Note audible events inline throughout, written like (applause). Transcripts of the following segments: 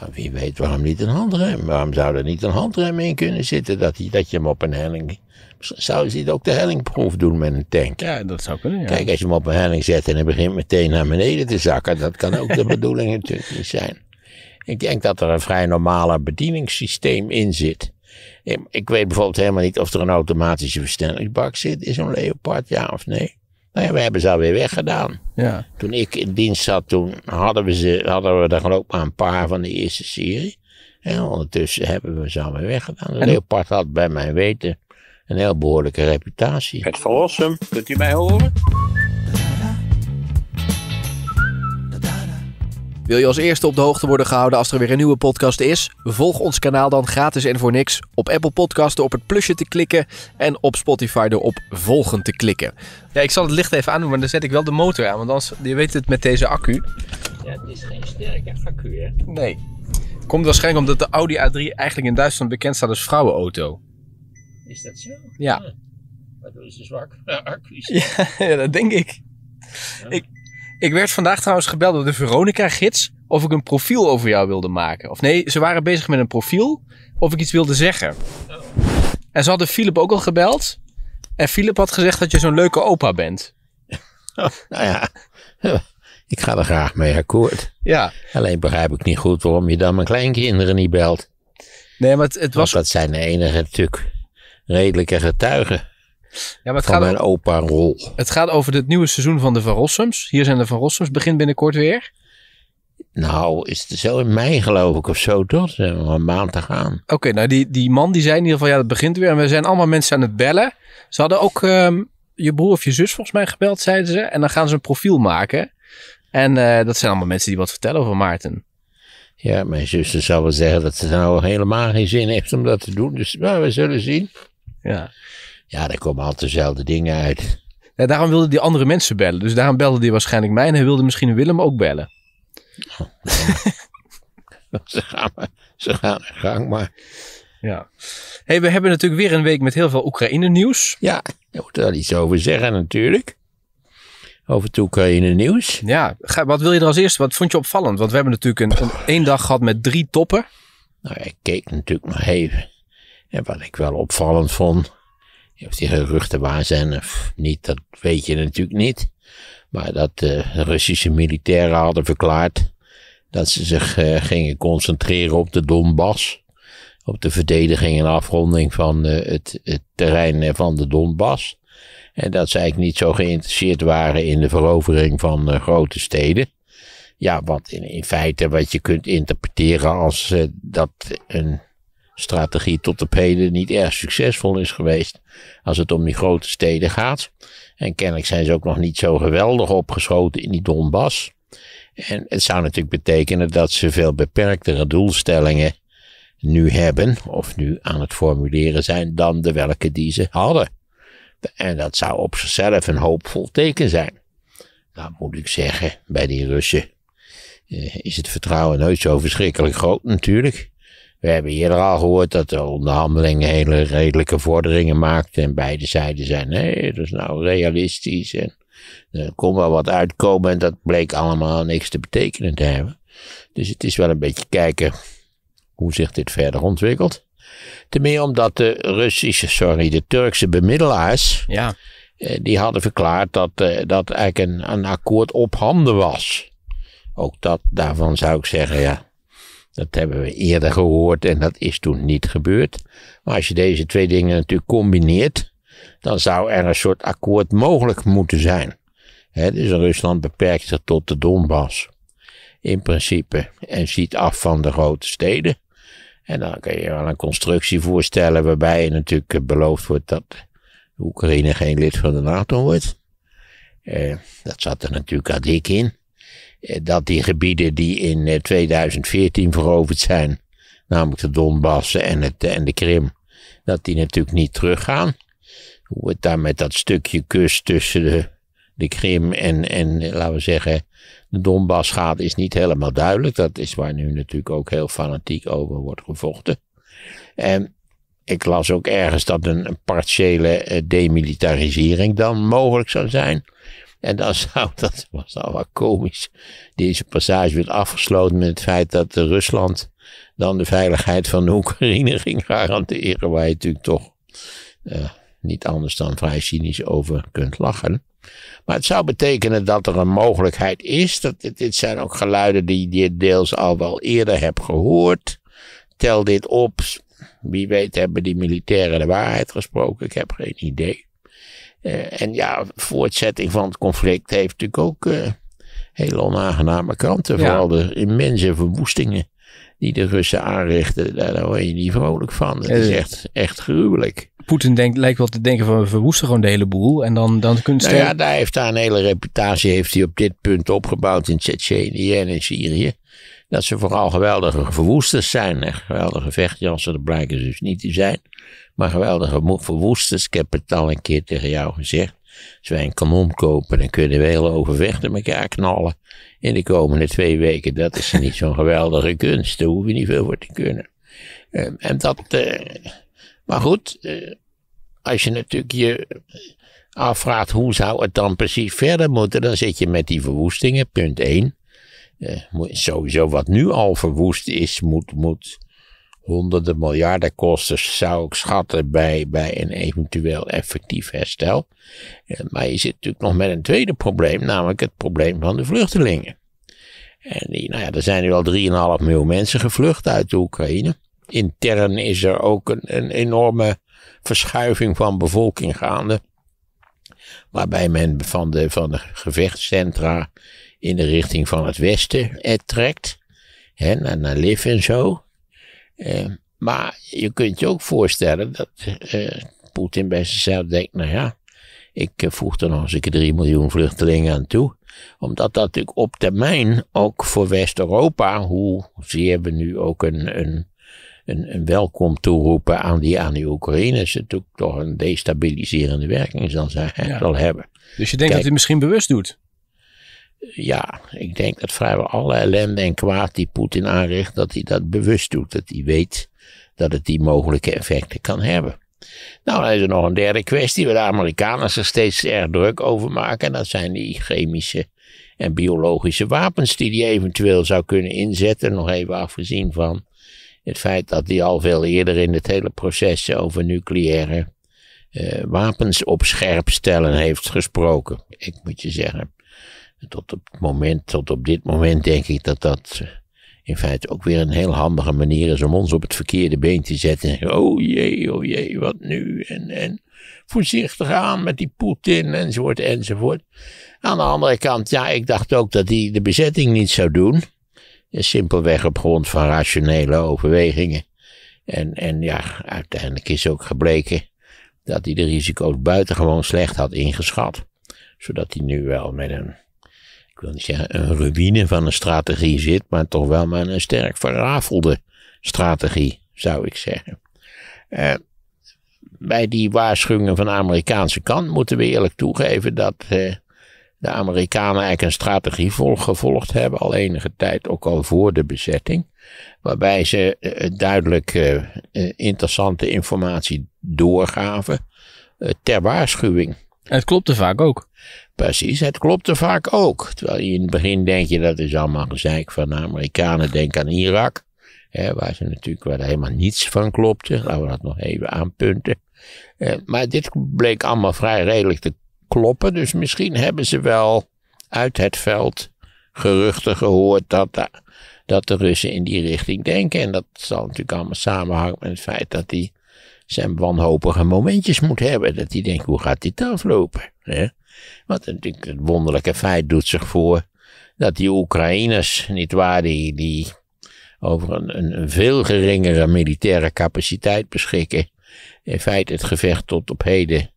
Nou, wie weet waarom niet een handrem? Waarom zou er niet een handrem in kunnen zitten dat, dat je hem op een helling... Zou ze ook de hellingproef doen met een tank? Ja, dat zou kunnen, ja. Kijk, als je hem op een helling zet en hij begint meteen naar beneden te zakken... dat kan ook de (laughs) bedoeling natuurlijk zijn. Ik denk dat er een vrij normale bedieningssysteem in zit. Ik weet bijvoorbeeld helemaal niet of er een automatische versnellingsbak zit in zo'n Leopard, ja of nee. Nou ja, we hebben ze alweer weggedaan. Ja. Toen ik in dienst zat, toen hadden we, ze, hadden we er geloof ik maar een paar van de eerste serie. En ondertussen hebben we ze alweer weggedaan. Leopard had bij mijn weten een heel behoorlijke reputatie. Het verlossen, kunt u mij horen? Wil je als eerste op de hoogte worden gehouden als er weer een nieuwe podcast is? Volg ons kanaal dan gratis en voor niks. Op Apple Podcasts op het plusje te klikken en op Spotify door op volgen te klikken. Ja, ik zal het licht even aandoen, maar dan zet ik wel de motor aan. Want anders, je weet het met deze accu. Ja, het is geen sterke accu, hè? Nee. Komt waarschijnlijk omdat de Audi A3 eigenlijk in Duitsland bekend staat als vrouwenauto. Is dat zo? Ja. Waardoor is ze zwak accu's. Ja, (laughs) ja, dat denk ik. ik ik werd vandaag trouwens gebeld door de Veronica-gids of ik een profiel over jou wilde maken. Of nee, ze waren bezig met een profiel of ik iets wilde zeggen. En ze hadden Philip ook al gebeld. En Philip had gezegd dat je zo'n leuke opa bent. (laughs) Oh, nou ja, (laughs) ik ga er graag mee akkoord. Ja. Alleen begrijp ik niet goed waarom je dan mijn kleinkinderen niet belt. Nee, maar het, het was... Want dat zijn de enige natuurlijk redelijke getuigen ja, maar het van gaat mijn opa-rol. Het gaat over het nieuwe seizoen van de Van Rossums. Hier zijn de Van Rossums. Begint binnenkort weer. Nou, is het zo in mei geloof ik of zo, toch? Ze een maand te gaan. Oké, nou die, die man die zei in ieder geval, ja, het begint weer. En we zijn allemaal mensen aan het bellen. Ze hadden ook ehm, je broer of je zus volgens mij gebeld, zeiden ze. En dan gaan ze een profiel maken. En eh, dat zijn allemaal mensen die wat vertellen over Maarten. Ja, mijn zuster zou wel zeggen dat ze nou helemaal geen zin heeft om dat te doen. Dus nou, we zullen zien. Ja. Ja, daar komen altijd dezelfde dingen uit. Ja, daarom wilde die andere mensen bellen. Dus daarom belde die waarschijnlijk mij. En hij wilde misschien Willem ook bellen. Oh. (laughs) ze, gaan maar, ze gaan gang maar. Ja. Hey, we hebben natuurlijk weer een week met heel veel Oekraïne nieuws. Ja, daar moet wel iets over zeggen natuurlijk. Over het Oekraïne nieuws. Ja, wat wil je er als eerste? Wat vond je opvallend? Want we hebben natuurlijk een, één dag gehad met drie toppen. Nou, ik keek natuurlijk nog even. En wat ik wel opvallend vond, of die geruchten waar zijn of eh, niet, dat weet je natuurlijk niet. Maar dat de eh, Russische militairen hadden verklaard dat ze zich eh, gingen concentreren op de Donbass. Op de verdediging en afronding van het, terrein van de Donbass. En dat ze eigenlijk niet zo geïnteresseerd waren in de verovering van grote steden. Ja, want in, in, feite wat je kunt interpreteren als dat een strategie tot op heden niet erg succesvol is geweest als het om die grote steden gaat. En kennelijk zijn ze ook nog niet zo geweldig opgeschoten in die Donbass. En het zou natuurlijk betekenen dat ze veel beperktere doelstellingen nu hebben, of nu aan het formuleren zijn, dan de welke die ze hadden. En dat zou op zichzelf een hoopvol teken zijn. Nou moet ik zeggen, bij die Russen eh, is het vertrouwen nooit zo verschrikkelijk groot natuurlijk. We hebben eerder al gehoord dat de onderhandelingen hele redelijke vorderingen maakten. En beide zijden zijn, nee dat is nou realistisch. En eh, er kon wel wat uitkomen en dat bleek allemaal niks te betekenen te hebben. Dus het is wel een beetje kijken hoe zich dit verder ontwikkelt. tenminste omdat de Russische, sorry, de Turkse bemiddelaars... Ja. Eh, die hadden verklaard dat, eh, dat eigenlijk een, een akkoord op handen was. Ook dat, daarvan zou ik zeggen, ja dat hebben we eerder gehoord en dat is toen niet gebeurd. Maar als je deze twee dingen natuurlijk combineert, dan zou er een soort akkoord mogelijk moeten zijn. dus Rusland beperkt zich tot de Donbass in principe en ziet af van de grote steden. En dan kun je wel een constructie voorstellen waarbij natuurlijk beloofd wordt dat Oekraïne geen lid van de NATO wordt. Eh, dat zat er natuurlijk al dik in. Eh, dat die gebieden die in 2014 eh, veroverd zijn, namelijk de Donbass en, het, eh, en de Krim, dat die natuurlijk niet teruggaan. Hoe het daar met dat stukje kust tussen de, de Krim en, en, laten we zeggen, de Donbass gaat, is niet helemaal duidelijk. Dat is waar nu natuurlijk ook heel fanatiek over wordt gevochten. En ik las ook ergens dat een partiële demilitarisering dan mogelijk zou zijn. En dan (laughs) zou, dat was dan wel komisch, deze passage werd afgesloten met het feit dat Rusland dan de veiligheid van de Oekraïne (laughs) ging garanderen. Waar je natuurlijk toch eh, niet anders dan vrij cynisch over kunt lachen. Maar het zou betekenen dat er een mogelijkheid is. Dat, dit, dit zijn ook geluiden die je deels al wel eerder hebt gehoord. Tel dit op. Wie weet hebben die militairen de waarheid gesproken. Ik heb geen idee. Eh, en ja, voortzetting van het conflict heeft natuurlijk ook eh, hele onaangename kanten. Vooral de immense verwoestingen die de Russen aanrichten. Daar, word je niet vrolijk van. Dat is echt, echt gruwelijk. Poetin denkt, lijkt wel te denken van we verwoesten gewoon de hele boel. En dan, dan kunnen nou ja, daar heeft daar een hele reputatie heeft hij op dit punt opgebouwd in Tsjetsjenië en in Syrië. Dat ze vooral geweldige verwoesters zijn. echt geweldige vechtjassen, dat blijken ze dus niet te zijn. Maar geweldige verwoesters. Ik heb het al een keer tegen jou gezegd. Als wij een kanon kopen, dan kunnen we heel overvechten met elkaar knallen. In de komende twee weken. Dat is niet zo'n (laughs) geweldige kunst. Daar hoef je niet veel voor te kunnen. Ehm, en dat. Eh, maar goed, eh, als je natuurlijk je afvraagt hoe zou het dan precies verder moeten, dan zit je met die verwoestingen, punt 1. Eh, sowieso wat nu al verwoest is, moet, moet honderden miljarden kosten, zou ik schatten, bij, bij een eventueel effectief herstel. Eh, maar je zit natuurlijk nog met een tweede probleem, namelijk het probleem van de vluchtelingen. En die, nou ja, er zijn nu al 3,5 miljoen mensen gevlucht uit de Oekraïne. Intern is er ook een, een enorme verschuiving van bevolking gaande. Waarbij men van de, van de gevechtscentra in de richting van het westen eh, trekt. Hè, naar, naar Liv en zo. Eh, maar je kunt je ook voorstellen dat eh, Poetin bij zichzelf denkt, nou ja, ik eh, voeg er nog eens een keer 3 miljoen vluchtelingen aan toe. Omdat dat natuurlijk op termijn ook voor West-Europa, hoezeer we nu ook een, een, een, een, welkom toeroepen aan die, aan die Oekraïners, natuurlijk toch een destabiliserende werking zal, zijn, zal hebben. Dus je denkt Kijk, dat hij misschien bewust doet? ja, ik denk dat vrijwel alle ellende en kwaad die Poetin aanricht, dat hij dat bewust doet. Dat hij weet dat het die mogelijke effecten kan hebben. Nou, dan is er nog een derde kwestie waar de Amerikanen zich steeds erg druk over maken. En dat zijn die chemische en biologische wapens die hij eventueel zou kunnen inzetten. Nog even afgezien van het feit dat hij al veel eerder in het hele proces over nucleaire eh, wapens op scherp stellen heeft gesproken. Ik moet je zeggen, tot op, het moment, tot op dit moment denk ik dat dat eh, in feite ook weer een heel handige manier is om ons op het verkeerde been te zetten. oh jee, oh jee, wat nu? En, en voorzichtig aan met die Poetin enzovoort enzovoort. Aan de andere kant, ja, ik dacht ook dat hij de bezetting niet zou doen. Eh, simpelweg op grond van rationele overwegingen. En, en ja, uiteindelijk is ook gebleken dat hij de risico's buitengewoon slecht had ingeschat. Zodat hij nu wel met een wil niet een ruïne van een strategie zit, maar toch wel maar een sterk verrafelde strategie, zou ik zeggen. Eh, bij die waarschuwingen van de Amerikaanse kant moeten we eerlijk toegeven dat eh, de Amerikanen eigenlijk een strategie gevolgd hebben, al enige tijd ook al voor de bezetting, waarbij ze eh, duidelijk interessante informatie doorgaven ter waarschuwing. Het klopte vaak ook. Precies, het klopte vaak ook. Terwijl in het begin denk je dat is allemaal gezeik van de Amerikanen. Denk aan Irak, hè, waar ze natuurlijk waar helemaal niets van klopte. Laten we dat nog even aanpunten. Eh, maar dit bleek allemaal vrij redelijk te kloppen. Dus misschien hebben ze wel uit het veld geruchten gehoord dat, de, dat de Russen in die richting denken. En dat zal natuurlijk allemaal samenhangen met het feit dat hij zijn wanhopige momentjes moet hebben. Dat hij denkt, hoe gaat dit aflopen? Hè? Want natuurlijk het wonderlijke feit doet zich voor dat die Oekraïners, nietwaar, die, die over een, veel geringere militaire capaciteit beschikken, in feite het gevecht tot op heden in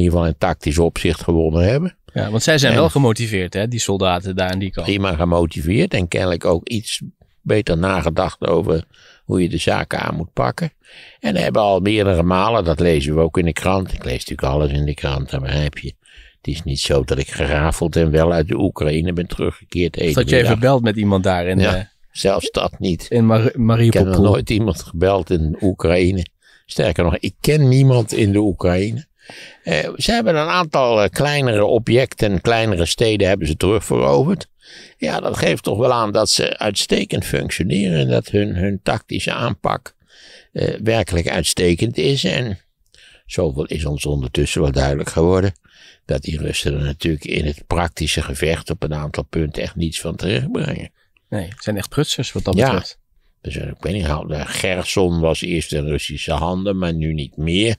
ieder geval in tactisch opzicht gewonnen hebben. Ja, want zij zijn wel gemotiveerd, hè, die soldaten daar aan die kant. Prima gemotiveerd en kennelijk ook iets beter nagedacht over hoe je de zaken aan moet pakken. En hebben al meerdere malen, dat lezen we ook in de krant. Ik lees natuurlijk alles in de krant, daar heb je. Het is niet zo dat ik gerafeld en wel uit de Oekraïne ben teruggekeerd. dat je even belt met iemand daar in ja, eh, Zelfs dat niet. In Mariupol. Ik heb nog nooit iemand gebeld in Oekraïne. Sterker nog, ik ken niemand in de Oekraïne. Eh, ze hebben een aantal eh, kleinere objecten en kleinere steden hebben ze terugveroverd. Ja, dat geeft toch wel aan dat ze uitstekend functioneren. En dat hun, hun tactische aanpak werkelijk uitstekend is. En Zoveel is ons ondertussen wel duidelijk geworden dat die Russen er natuurlijk in het praktische gevecht op een aantal punten echt niets van terugbrengen. Nee, het zijn echt prutsers wat dat ja. betreft. Dus eh, ik weet niet, nou, Gerson was eerst in Russische handen, maar nu niet meer.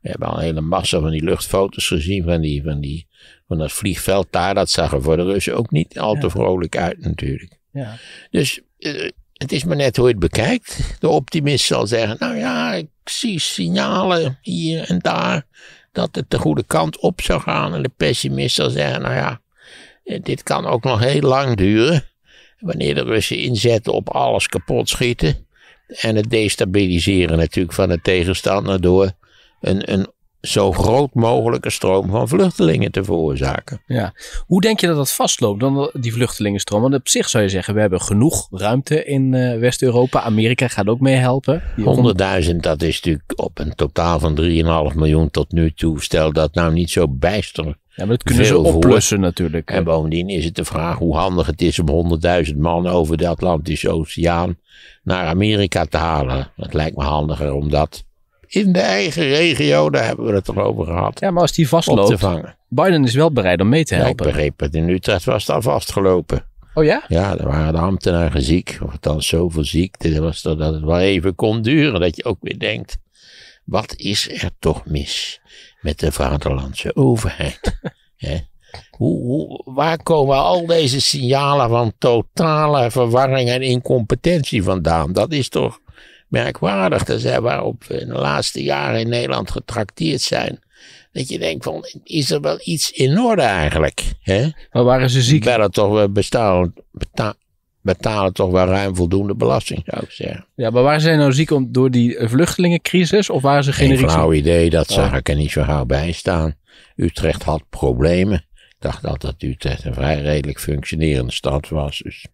We hebben al een hele massa van die luchtfoto's gezien van, die, van, die, van dat vliegveld daar. Dat zag er voor de Russen ook niet al te vrolijk uit natuurlijk. Ja. Dus eh, het is maar net hoe je het bekijkt. De optimist zal zeggen: Nou ja, ik zie signalen hier en daar dat het de goede kant op zou gaan. En de pessimist zal zeggen: Nou ja, eh, dit kan ook nog heel lang duren. Wanneer de Russen inzetten op alles kapot schieten. En het destabiliseren natuurlijk van de tegenstander door een, een zo groot mogelijke stroom van vluchtelingen te veroorzaken. Ja. Hoe denk je dat dat vastloopt, dan die vluchtelingenstroom? Want op zich zou je zeggen, we hebben genoeg ruimte in eh, West-Europa. Amerika gaat ook meehelpen. 100.000, dat is natuurlijk op een totaal van 3,5 miljoen tot nu toe. Stel dat nou niet zo bijster ja, maar dat kunnen ze oplossen natuurlijk. En bovendien is het de vraag hoe handig het is om 100.000 man over de Atlantische Oceaan naar Amerika te halen. Het lijkt me handiger om dat in de eigen regio, daar hebben we het toch over gehad. Ja, maar als die vastloopt, Biden is wel bereid om mee te helpen. Ja, ik begreep het. In Utrecht was het al vastgelopen. Oh ja? Ja, er waren de ambtenaren ziek. Of althans zoveel ziek. Dat, was dat het wel even kon duren. Dat je ook weer denkt, wat is er toch mis met de vaderlandse overheid? (laughs) hoe, waar komen al deze signalen van totale verwarring en incompetentie vandaan? Dat is toch merkwaardig zijn waarop we in de laatste jaren in Nederland getrakteerd zijn. Dat je denkt van, is er wel iets in orde eigenlijk? Hè? Maar waren ze ziek? Bellen toch, we bestaan, betalen toch wel ruim voldoende belasting, zou ik zeggen. Ja, maar waren zij nou ziek om, door die vluchtelingencrisis? Of waren ze generiek Geen flauw idee, dat oh. zag ik er niet zo gauw bij staan. Utrecht had problemen. Ik dacht altijd dat Utrecht een vrij redelijk functionerende stad was. Dus,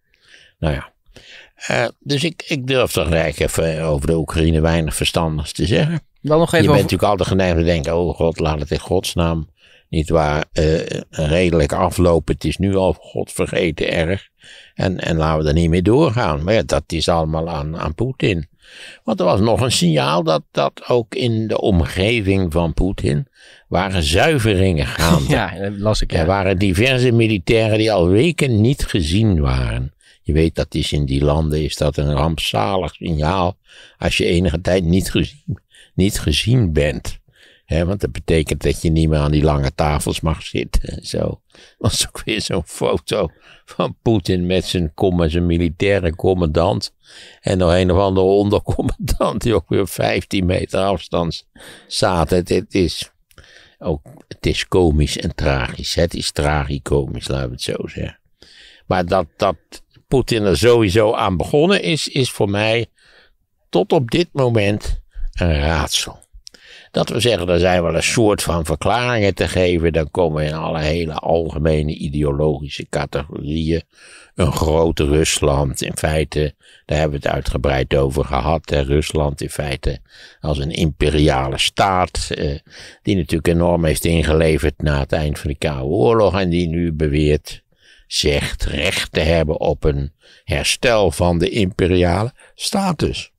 nou ja. Eh, dus ik, ik durf toch eigenlijk even over de Oekraïne weinig verstandigs te zeggen. Dan nog even je bent natuurlijk altijd geneigd te denken, oh god, laat het in godsnaam niet waar, eh, redelijk aflopen. Het is nu al godvergeten erg. En, en laten we er niet mee doorgaan. Maar ja, dat is allemaal aan, aan Poetin. Want er was nog een signaal dat, dat ook in de omgeving van Poetin waren zuiveringen gaande. (laughs) Ja, dat las ik. Er waren diverse militairen die al weken niet gezien waren. Je weet dat is in die landen is dat een rampzalig signaal als je enige tijd niet gezien, niet gezien bent. hè, want dat betekent dat je niet meer aan die lange tafels mag zitten en zo. was ook weer zo'n foto van Poetin met zijn, zijn militaire commandant. En nog een of andere ondercommandant die ook weer 15 meter afstand zaten. Het is, ook, het is komisch en tragisch. Het is tragicomisch, laten we het zo zeggen. Maar dat, dat, Poetin er sowieso aan begonnen is, is voor mij tot op dit moment een raadsel. Dat we zeggen, er zijn wel een soort van verklaringen te geven. Dan komen in alle hele algemene ideologische categorieën. Een groot Rusland. In feite, daar hebben we het uitgebreid over gehad. Rusland in feite als een imperiale staat. Eh, die natuurlijk enorm heeft ingeleverd na het eind van de Koude Oorlog. En die nu beweert zegt recht te hebben op een herstel van de imperiale status.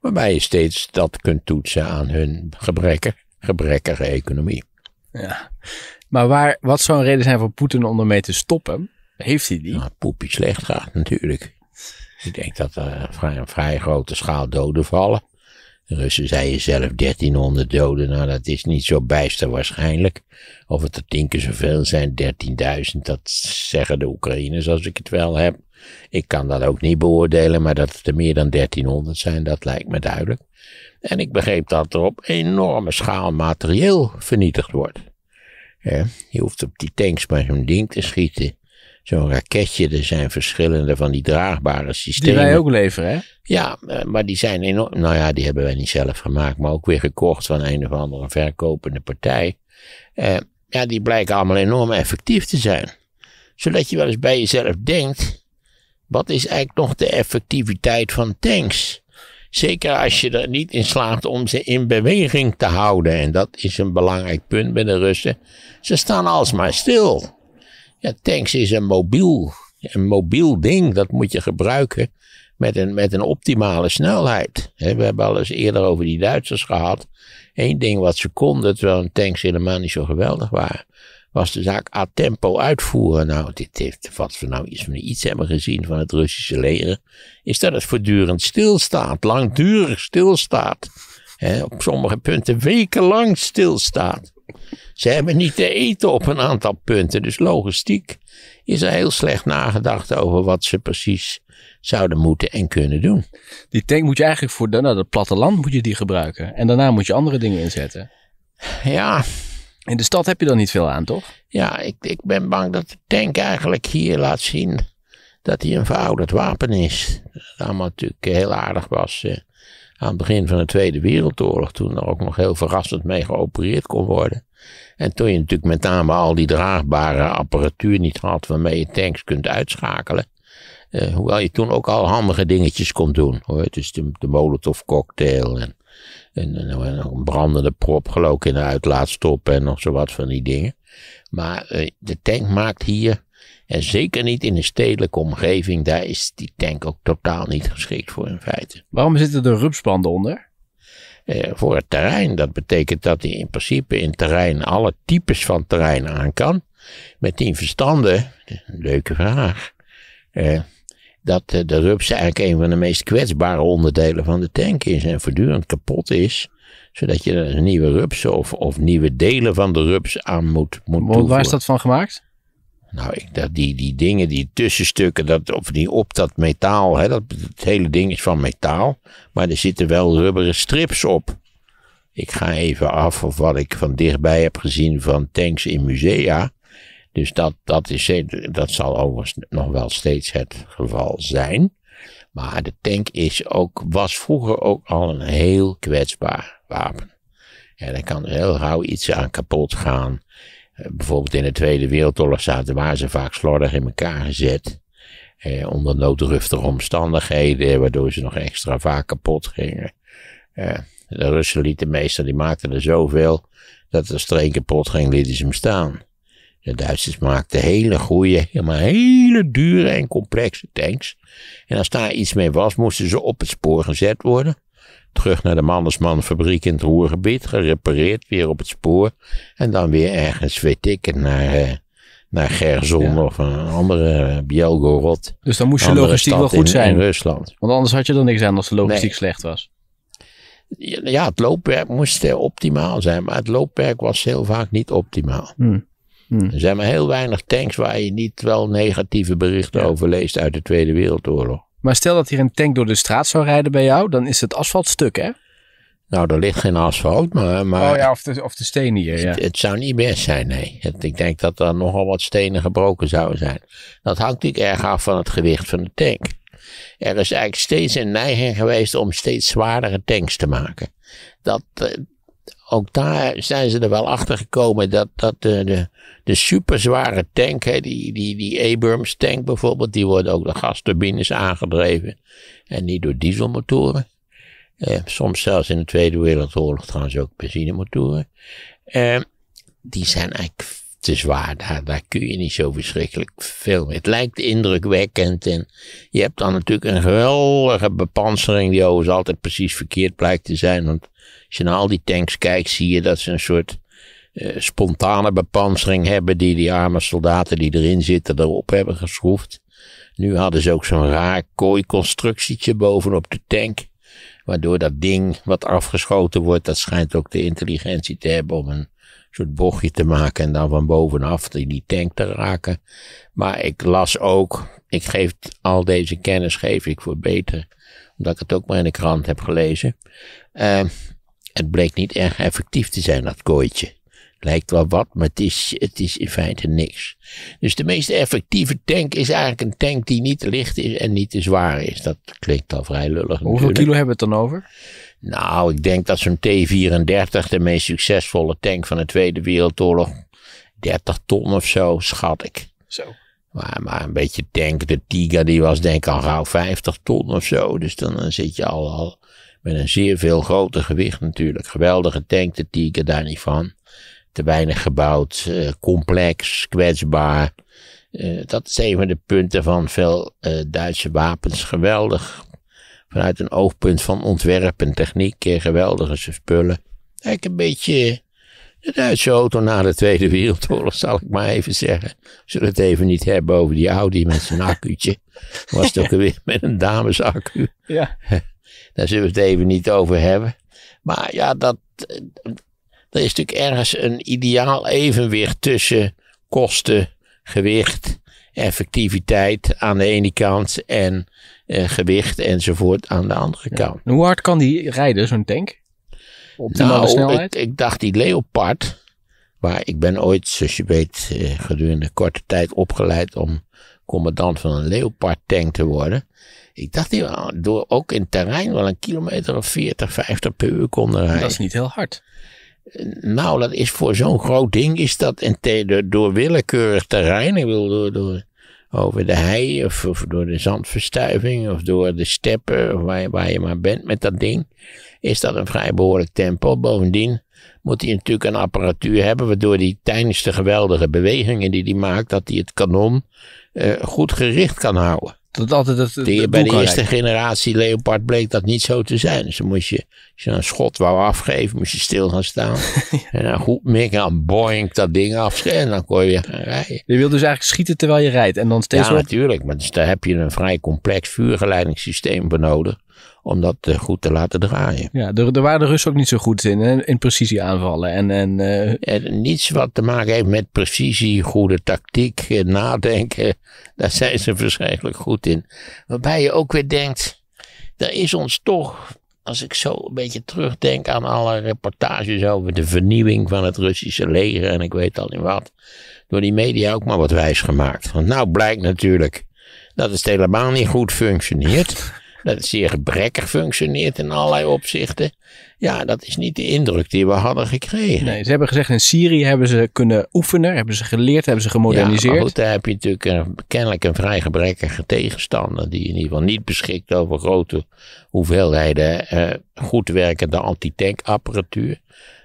Waarbij je steeds dat kunt toetsen aan hun gebrekkige, gebrekkige economie. Ja. Maar waar, wat zou een reden zijn voor Poetin om ermee te stoppen? Heeft hij die? Nou, poepie slecht gaat natuurlijk. Ik denk dat er vrij, een vrij grote schaal doden vallen. Russen zeiden zelf 1300 doden. Nou, dat is niet zo bijster waarschijnlijk. Of het er tien keer zoveel zijn, 13.000, dat zeggen de Oekraïners als ik het wel heb. Ik kan dat ook niet beoordelen, maar dat het er meer dan 1300 zijn, dat lijkt me duidelijk. En ik begreep dat er op enorme schaal materieel vernietigd wordt. Ja, je hoeft op die tanks maar zo'n ding te schieten zo'n raketje. Er zijn verschillende van die draagbare systemen. Die wij ook leveren, hè? Ja, eh, maar die zijn enorm. Nou ja, die hebben wij niet zelf gemaakt, maar ook weer gekocht van een of andere verkopende partij. Eh, ja, die blijken allemaal enorm effectief te zijn. Zodat je wel eens bij jezelf denkt: wat is eigenlijk nog de effectiviteit van tanks? Zeker als je er niet in slaagt om ze in beweging te houden. En dat is een belangrijk punt bij de Russen. Ze staan alsmaar stil. Ja, tanks is een mobiel, een mobiel ding. Dat moet je gebruiken met een, met een optimale snelheid. We hebben al eens eerder over die Duitsers gehad. Eén ding wat ze konden, terwijl een tanks helemaal niet zo geweldig waren, was de zaak a tempo uitvoeren. Nou, dit heeft, wat we nou iets, iets hebben gezien van het Russische leger, is dat het voortdurend stilstaat, langdurig stilstaat. Op sommige punten wekenlang stilstaat. Ze hebben niet te eten op een aantal punten. Dus logistiek is er heel slecht nagedacht over wat ze precies zouden moeten en kunnen doen. Die tank moet je eigenlijk voor de, nou, het platteland moet je die gebruiken. En daarna moet je andere dingen inzetten. Ja. In de stad heb je dan niet veel aan, toch? Ja, ik, ik ben bang dat de tank eigenlijk hier laat zien dat hij een verouderd wapen is. Dat allemaal natuurlijk heel aardig was. Eh aan het begin van de Tweede Wereldoorlog, toen er ook nog heel verrassend mee geopereerd kon worden. En toen je natuurlijk met name al die draagbare apparatuur niet had waarmee je tanks kunt uitschakelen. Eh, hoewel je toen ook al handige dingetjes kon doen. Hoor. Dus de, de Molotov cocktail en, en, een brandende prop geloof ik in de uitlaatstop en nog zo wat van die dingen. Maar eh, de tank maakt hier en zeker niet in een stedelijke omgeving, daar is die tank ook totaal niet geschikt voor in feite. Waarom zitten er rupsbanden onder? Eh, voor het terrein. Dat betekent dat hij in principe in terrein alle types van terrein aan kan. Met in verstanden, leuke vraag, eh, dat eh, de rups eigenlijk een van de meest kwetsbare onderdelen van de tank is en voortdurend kapot is zodat je er nieuwe rupsen of, of nieuwe delen van de rups aan moet, moet Waar is dat van gemaakt? Nou, ik die, die dingen, die tussenstukken, dat, of die op dat metaal, hè, dat, het hele ding is van metaal, maar er zitten wel rubberen strips op. Ik ga even af of wat ik van dichtbij heb gezien van tanks in musea. Dus dat, dat, is, dat zal overigens nog wel steeds het geval zijn. Maar de tank is ook, was vroeger ook al een heel kwetsbaar wapen. En daar kan heel gauw iets aan kapot gaan. Eh, bijvoorbeeld in de Tweede Wereldoorlog zaten, waren ze vaak slordig in elkaar gezet. Eh, onder noodruftige omstandigheden, waardoor ze nog extra vaak kapot gingen. Eh, de Russen lieten meestal, die maakten er zoveel, dat als er één kapot ging, lieten ze hem staan. De Duitsers maakten hele goede, helemaal hele dure en complexe tanks. En als daar iets mee was, moesten ze op het spoor gezet worden terug naar de mannesmanfabriek in het Roergebied, gerepareerd, weer op het spoor. En dan weer ergens, weet ik, naar, eh, naar Gerson of een andere eh, Bielgorod. Dus dan moest je logistiek wel goed zijn. In Rusland. Want anders had je er niks aan als de logistiek slecht was. Ja, het loopwerk moest eh, optimaal zijn, maar het loopwerk was heel vaak niet optimaal. Hmm. Hmm. Er zijn maar heel weinig tanks waar je niet wel negatieve berichten over leest uit de Tweede Wereldoorlog. Maar stel dat hier een tank door de straat zou rijden bij jou, dan is het asfalt stuk, hè? Nou, er ligt geen asfalt, maar... maar oh ja, of de, de stenen hier, ja. Het, zou niet best zijn, nee. Het, ik denk dat er nogal wat stenen gebroken zouden zijn. Dat hangt natuurlijk erg af van het gewicht van de tank. Er is eigenlijk steeds een neiging geweest om steeds zwaardere tanks te maken. Dat, eh, ook daar zijn ze er wel achter gekomen dat, dat de, de, de superzware tank, die, die, die Abrams tank bijvoorbeeld, die worden ook door gasturbines aangedreven en niet door dieselmotoren. Eh, soms zelfs in de Tweede Wereldoorlog trouwens ook benzinemotoren. Eh, die zijn eigenlijk het is waar, daar, daar kun je niet zo verschrikkelijk veel mee. Het lijkt indrukwekkend en je hebt dan natuurlijk een geweldige bepansering die overigens altijd precies verkeerd blijkt te zijn. Want als je naar al die tanks kijkt, zie je dat ze een soort eh, spontane bepansering hebben die die arme soldaten die erin zitten erop hebben geschroefd. Nu hadden ze ook zo'n raar kooi-constructietje bovenop de tank. Waardoor dat ding wat afgeschoten wordt, dat schijnt ook de intelligentie te hebben om een soort bochtje te maken en dan van bovenaf die, die tank te raken. Maar ik las ook, ik geef al deze kennis geef ik voor beter, omdat ik het ook maar in de krant heb gelezen. Ehm, het bleek niet erg effectief te zijn, dat kooitje. Lijkt wel wat, maar het is, het is in feite niks. Dus de meest effectieve tank is eigenlijk een tank die niet te licht is en niet te zwaar is. Dat klinkt al vrij lullig. Hoeveel kilo hebben we het dan over? Nou, ik denk dat zo'n T-34, de meest succesvolle tank van de Tweede Wereldoorlog, 30 ton of zo, schat ik. Zo. Maar, maar een beetje tank, de Tiger die was denk ik al gauw 50 ton of zo. Dus dan, zit je al, al met een zeer veel groter gewicht natuurlijk. Geweldige tank, de Tiger daar niet van. Te weinig gebouwd, eh, complex, kwetsbaar. Eh, dat is een van de punten van veel eh, Duitse wapens. Geweldig vanuit een oogpunt van ontwerp en techniek eh, geweldige spullen. Kijk een beetje de Duitse auto na de Tweede Wereldoorlog, (laughs) zal ik maar even zeggen. Zullen het even niet hebben over die Audi met zijn accu'tje. (laughs) Was toch weer met een damesaccu. Ja. (laughs) Daar zullen we het even niet over hebben. Maar ja, dat, er is natuurlijk ergens een ideaal evenwicht tussen kosten, gewicht, effectiviteit aan de ene kant en eh, gewicht enzovoort aan de andere kant. Hoe hard kan die rijden, zo'n tank? Op nou, snelheid? Ik, ik, dacht die Leopard, waar ik ben ooit, zoals je weet, eh, gedurende korte tijd opgeleid om commandant van een Leopard tank te worden. Ik dacht die door ook in terrein wel een kilometer of 40, 50 per uur konden rijden. Dat is niet heel hard. Eh, nou, dat is voor zo'n groot ding is dat door willekeurig terrein. Ik bedoel, door, door, over de hei of, door de zandverstuiving of door de steppen of waar, waar, je maar bent met dat ding, is dat een vrij behoorlijk tempo. Bovendien moet hij natuurlijk een apparatuur hebben waardoor hij tijdens de geweldige bewegingen die hij maakt, dat hij het kanon eh, goed gericht kan houden het, de, bij de eerste generatie Leopard bleek dat niet zo te zijn. Dus moest je, als je een schot wou afgeven, moest je stil gaan staan. (laughs) En dan goed mikken, dan boink dat ding af en dan kon je gaan rijden. Je wilt dus eigenlijk schieten terwijl je rijdt en dan steeds Ja, natuurlijk. Maar daar heb je een vrij complex vuurgeleidingssysteem voor nodig om dat eh, goed te laten draaien. Ja, er, waren de Russen ook niet zo goed in, in in precisieaanvallen. En, eh, en, niets wat te maken heeft met precisie, goede tactiek, eh, nadenken. (laughs) Daar zijn ze verschrikkelijk goed in. Waarbij je ook weer denkt, er is ons toch, als ik zo een beetje terugdenk aan alle reportages over de vernieuwing van het Russische leger en ik weet al niet wat, door die media ook maar wat wijs gemaakt. Want nou blijkt natuurlijk dat het helemaal niet goed functioneert. (laughs) dat het zeer gebrekkig functioneert in allerlei opzichten. Ja, dat is niet de indruk die we hadden gekregen. Nee, ze hebben gezegd in Syrië hebben ze kunnen oefenen, hebben ze geleerd, hebben ze gemoderniseerd. Ja, daar heb je natuurlijk een, kennelijk een vrij gebrekkige tegenstander die in ieder geval niet beschikt over grote hoeveelheden eh, goed werkende anti-tank apparatuur.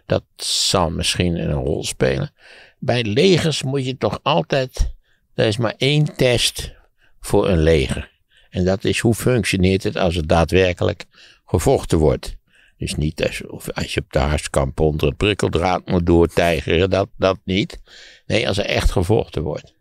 Dat zal misschien een rol spelen. Bij legers moet je toch altijd, er is maar één test voor een leger. En dat is hoe functioneert het als het daadwerkelijk gevochten wordt. Dus niet als, of als je op de harskamp onder het prikkeldraad moet doortijgeren, dat, dat niet. Nee, als er echt gevochten wordt.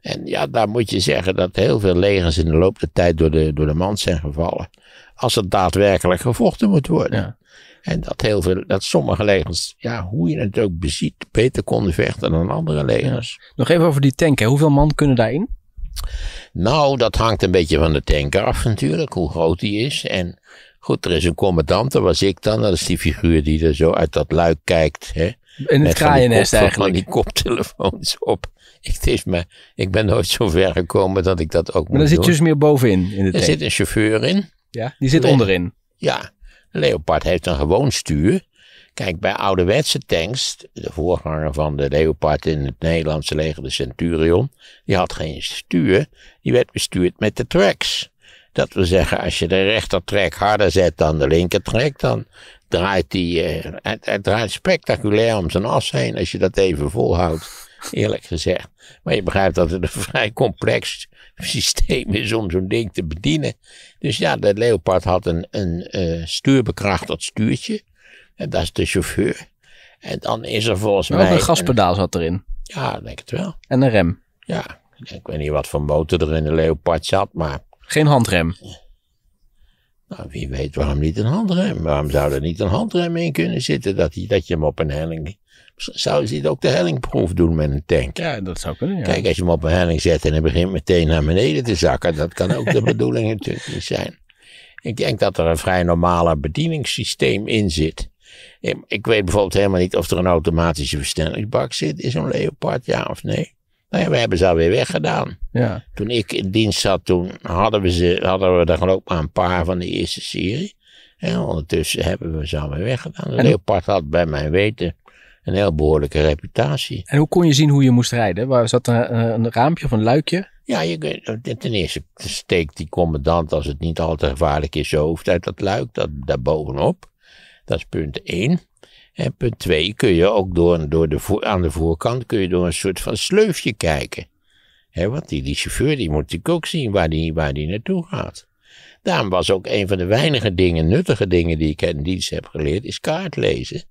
En ja, daar moet je zeggen dat heel veel legers in de loop der tijd door de, door de mand zijn gevallen. Als het daadwerkelijk gevochten moet worden. Ja. En dat, heel veel, dat sommige legers, ja, hoe je het ook beziet, beter konden vechten dan andere legers. Nog even over die tanken. Hoeveel man kunnen daarin? Nou, dat hangt een beetje van de tanker af natuurlijk, hoe groot die is. En goed, er is een commandant, dat was ik dan. Dat is die figuur die er zo uit dat luik kijkt. Hè? In het kraaiennest eigenlijk. die koptelefoons op. Ik, is me, ik ben nooit zo ver gekomen dat ik dat ook maar moet Maar zit je dus meer bovenin in de tank. Er zit een chauffeur in. Ja, die zit onderin. Ja, Leopard heeft een gewoon stuur. Kijk, bij ouderwetse tanks, de voorganger van de Leopard in het Nederlandse leger, de Centurion, die had geen stuur, die werd bestuurd met de tracks. Dat wil zeggen, als je de rechtertrek harder zet dan de linkertrek, dan draait die, eh, het, draait spectaculair om zijn as heen, als je dat even volhoudt, eerlijk gezegd. Maar je begrijpt dat het een (laughs) vrij complex systeem is om zo'n ding te bedienen. Dus ja, de Leopard had een, een uh, stuurbekrachtigd stuurtje. En dat is de chauffeur. En dan is er volgens mij... een gaspedaal zat erin. Ja, denk het wel. En een rem. Ja, ik weet niet wat voor motor er in de Leopard zat, maar... Geen handrem. Nou, wie weet waarom niet een handrem? Waarom zou er niet een handrem in kunnen zitten? Dat, dat je hem op een helling... zou ze dit ook de hellingproef doen met een tank? Ja, dat zou kunnen, ja. Kijk, als je hem op een helling zet en hij begint meteen naar beneden te zakken... dat kan ook de (laughs) bedoeling natuurlijk zijn. Ik denk dat er een vrij normale bedieningssysteem in zit... Ik weet bijvoorbeeld helemaal niet of er een automatische versnellingsbak zit in zo'n Leopard, ja of nee. Nou ja, we hebben ze alweer weggedaan. Ja. Toen ik in dienst zat, toen hadden we, ze, hadden we er geloof ik maar een paar van de eerste serie. En ondertussen hebben we ze alweer weggedaan. De Leopard had bij mijn weten een heel behoorlijke reputatie. En hoe kon je zien hoe je moest rijden? Waar zat een, eh, een raampje of een luikje? Ja, je, ten eerste steekt die commandant, als het niet al te gevaarlijk is, zo hoofd uit dat luik, dat, daar dat is punt 1. En punt 2 kun je ook door, door de, aan de voorkant kun je door een soort van sleufje kijken. want die, die chauffeur die moet natuurlijk ook zien waar die, waar die naartoe gaat. Daarom was ook een van de weinige dingen, nuttige dingen die ik in dienst heb geleerd, is kaartlezen.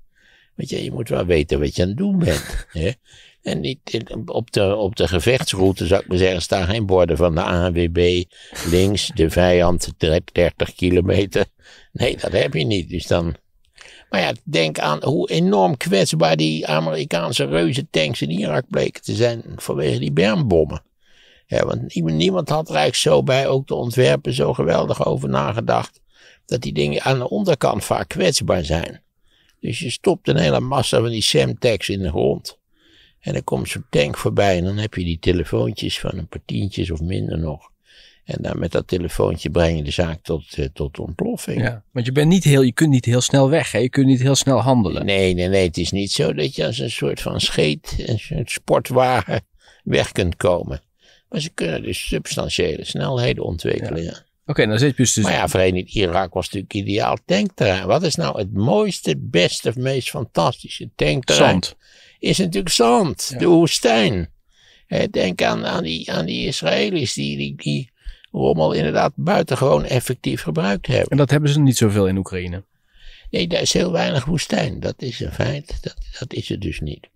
Want ja, je moet wel weten wat je aan het doen bent. (laughs) En niet, op, de, op de gevechtsroute, zou ik maar zeggen, staan geen borden van de ANWB. Links, de vijand, 30 kilometer. Nee, dat heb je niet. Dus dan maar ja, denk aan hoe enorm kwetsbaar die Amerikaanse tanks in Irak bleken te zijn vanwege die bermbommen. Ja, want niemand had er eigenlijk zo bij ook te ontwerpen zo geweldig over nagedacht. Dat die dingen aan de onderkant vaak kwetsbaar zijn. Dus je stopt een hele massa van die Semtex in de grond. En dan komt zo'n tank voorbij en dan heb je die telefoontjes van een paar tientjes of minder nog. En dan met dat telefoontje breng je de zaak tot, eh, tot ontploffing. Ja, want je, bent niet heel, je kunt niet heel snel weg, hè? je kunt niet heel snel handelen. Nee, nee, nee, het is niet zo dat je als een soort van scheet, een soort sportwagen, (laughs) weg kunt komen. Maar ze kunnen dus substantiële snelheden ontwikkelen. Oké, dan zit je dus. Maar ja, Verenigd Irak was natuurlijk ideaal tankterrein. Wat is nou het mooiste, beste of meest fantastische tankterrein? Zand. Is natuurlijk zand, de woestijn. Denk aan, aan, die, aan die Israëli's die, die rommel inderdaad buitengewoon effectief gebruikt hebben. En dat hebben ze niet zoveel in Oekraïne? Nee, daar is heel weinig woestijn. Dat is een feit. Dat, dat is het dus niet.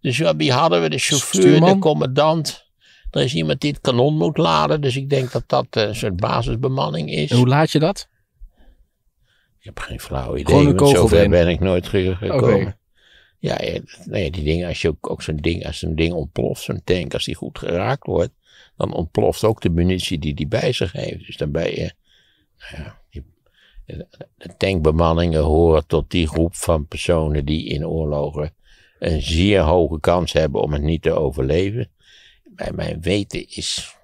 Dus wie hadden we? De chauffeur, de commandant. Er is iemand die het kanon moet laden. Dus ik denk dat dat eh, een soort basisbemanning is. hoe laat je dat? Ik heb geen flauw idee. Gewoon een zover ben ik nooit gekomen. Ja, eh, die dingen, als je ook, ook zo'n ding, als zo'n ding ontploft, zo'n tank, als die goed geraakt wordt, dan ontploft ook de munitie die hij bij zich heeft. Dus dan ben je, nou ja, de tankbemanningen horen tot die groep van personen die in oorlogen een zeer hoge kans hebben om het niet te overleven. Bij mijn weten is,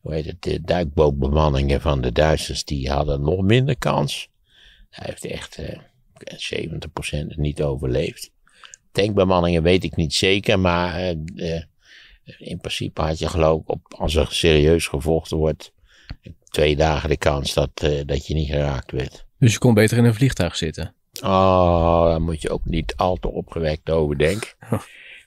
hoe heet het, de duikbootbemanningen van de Duitsers, die hadden nog minder kans. Hij heeft echt eh, 70% niet overleefd. Tankbemanningen weet ik niet zeker, maar eh, eh in principe had je geloof ik, op, als er serieus gevochten wordt, twee dagen de kans dat, eh, dat je niet geraakt werd. Dus je kon beter in een vliegtuig zitten? Oh, daar moet je ook niet al te opgewekt over denken.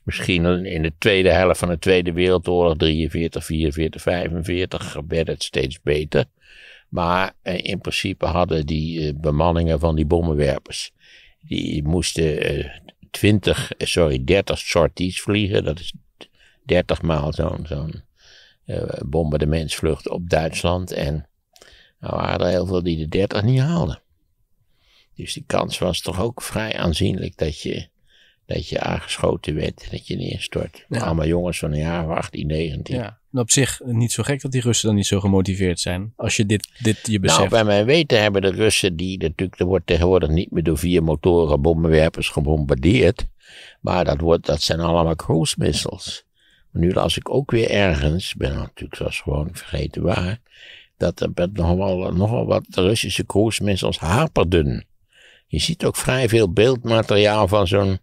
Misschien in de tweede helft van de Tweede Wereldoorlog, 43, 44, 45, werd het steeds beter. Maar eh, in principe hadden die eh, bemanningen van die bommenwerpers, die moesten 20, sorry, 30 sorties vliegen. Dat is 30 maal zo'n zo'n uh, eh, bombardementsvlucht op Duitsland. En nou waren er heel veel die de 30 niet haalden. Dus die kans was toch ook vrij aanzienlijk dat je, dat je aangeschoten werd, dat je neerstort. Allemaal jongens van een jaar 18, 19. Ja. En op zich niet zo gek dat die Russen dan niet zo gemotiveerd zijn. Als je dit, dit je nou, beseft. Nou, bij mijn weten hebben de Russen die natuurlijk, er wordt tegenwoordig niet meer door vier motoren bommenwerpers gebombardeerd. Maar dat, wordt, dat zijn allemaal cruise missiles. Maar nu las ik ook weer ergens, ben natuurlijk zoals gewoon vergeten waar, dat er nogal, nogal wat Russische cruisemissels haperden. Je ziet ook vrij veel beeldmateriaal van zo'n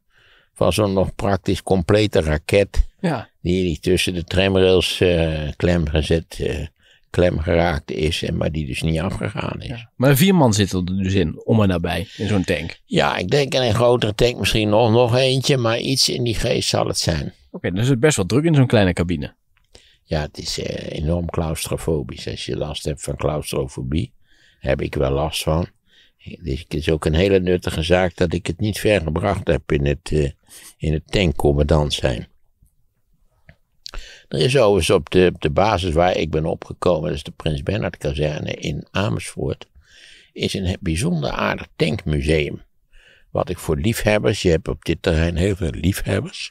van zo'n nog praktisch complete raket. Ja. Die, tussen de tramrails eh, klem gezet, eh, klem geraakt is, en maar die dus niet afgegaan is. Ja. Maar vier man zit er dus in, om en nabij, in zo'n tank. Ja, ik denk in een grotere tank misschien nog, nog eentje, maar iets in die geest zal het zijn okay, dan is het best wel druk in zo'n kleine cabine. Ja, het is eh, enorm claustrofobisch. Als je last hebt van claustrofobie, heb ik wel last van. Dus het is ook een hele nuttige zaak dat ik het niet ver gebracht heb in het, eh, in het tankcommandant zijn. Er is overigens op de, op de basis waar ik ben opgekomen, dat is de Prins Bernhard kazerne in Amersfoort, is een bijzonder aardig tankmuseum. Wat ik voor liefhebbers, je hebt op dit terrein heel veel liefhebbers,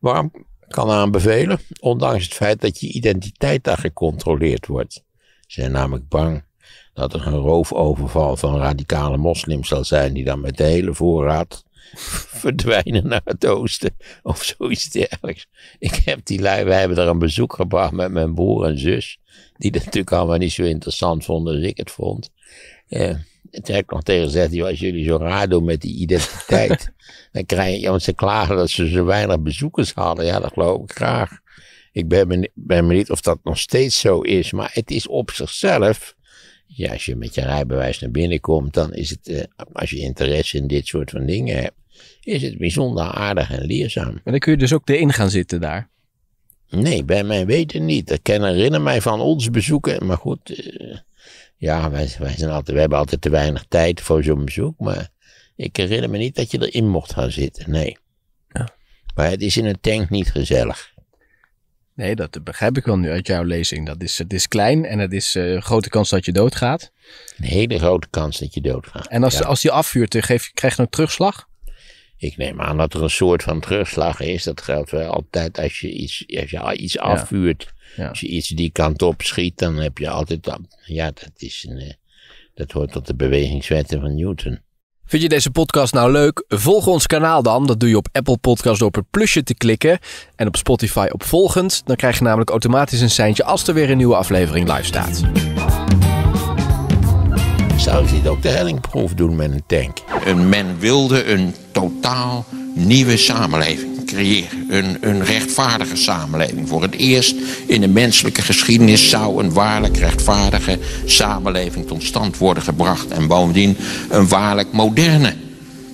waarom kan aanbevelen, ondanks het feit dat je identiteit daar gecontroleerd wordt. Ze zijn namelijk bang dat er een roofoverval van radicale moslims zal zijn, die dan met de hele voorraad (laughs) verdwijnen naar het oosten of zoiets dergelijks. Ik heb die lui, wij hebben daar een bezoek gebracht met mijn broer en zus, die dat natuurlijk allemaal niet zo interessant vonden als ik het vond. Uh, toen heb ik nog tegen gezegd, als jullie zo raar doen met die identiteit, (laughs) dan krijg je, want ze klagen dat ze zo weinig bezoekers hadden. Ja, dat geloof ik graag. Ik ben, ben, ben benieuwd of dat nog steeds zo is, maar het is op zichzelf, ja, als je met je rijbewijs naar binnen komt, dan is het, eh, als je interesse in dit soort van dingen hebt, is het bijzonder aardig en leerzaam. Maar dan kun je dus ook erin gaan zitten daar? Nee, bij mijn weten niet. Ik herinner mij van ons bezoeken, maar goed... Eh, ja, wij, wij, zijn altijd, wij hebben altijd te weinig tijd voor zo'n bezoek, maar ik herinner me niet dat je erin mocht gaan zitten, nee. Ja. Maar het is in een tank niet gezellig. Nee, dat begrijp ik wel nu uit jouw lezing. Dat is, het is klein en het is een eh, grote kans dat je doodgaat. Een hele grote kans dat je doodgaat. En als, ja. als die afvuurt, eh, geef, krijg je een terugslag? Ik neem aan dat er een soort van terugslag is. Dat geldt wel altijd als je iets, als je iets afvuurt. Ja. Als je iets die kant op schiet, dan heb je altijd. Dat. Ja, dat, is een, eh, dat hoort tot de bewegingswetten van Newton. Vind je deze podcast nou leuk? Volg ons kanaal dan. Dat doe je op Apple Podcast door op het plusje te klikken. En op Spotify op volgend. Dan krijg je namelijk automatisch een seintje als er weer een nieuwe aflevering live staat. Zou je dit ook de hellingproef doen met een tank? Een men wilde een totaal nieuwe samenleving creëren. Een, een rechtvaardige samenleving. Voor het eerst in de menselijke geschiedenis zou een waarlijk rechtvaardige samenleving tot stand worden gebracht. En bovendien een waarlijk moderne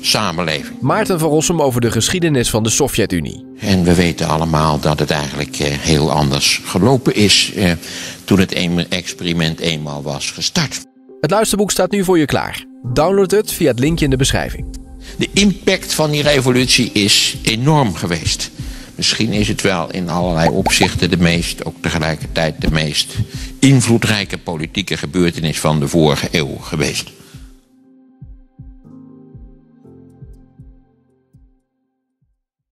samenleving. Maarten van Rossum over de geschiedenis van de Sovjet-Unie. En we weten allemaal dat het eigenlijk eh, heel anders gelopen is eh, toen het experiment eenmaal was gestart. Het luisterboek staat nu voor je klaar. Download het via het linkje in de beschrijving. De impact van die revolutie is enorm geweest. Misschien is het wel in allerlei opzichten de meest, ook tegelijkertijd de meest invloedrijke politieke gebeurtenis van de vorige eeuw geweest.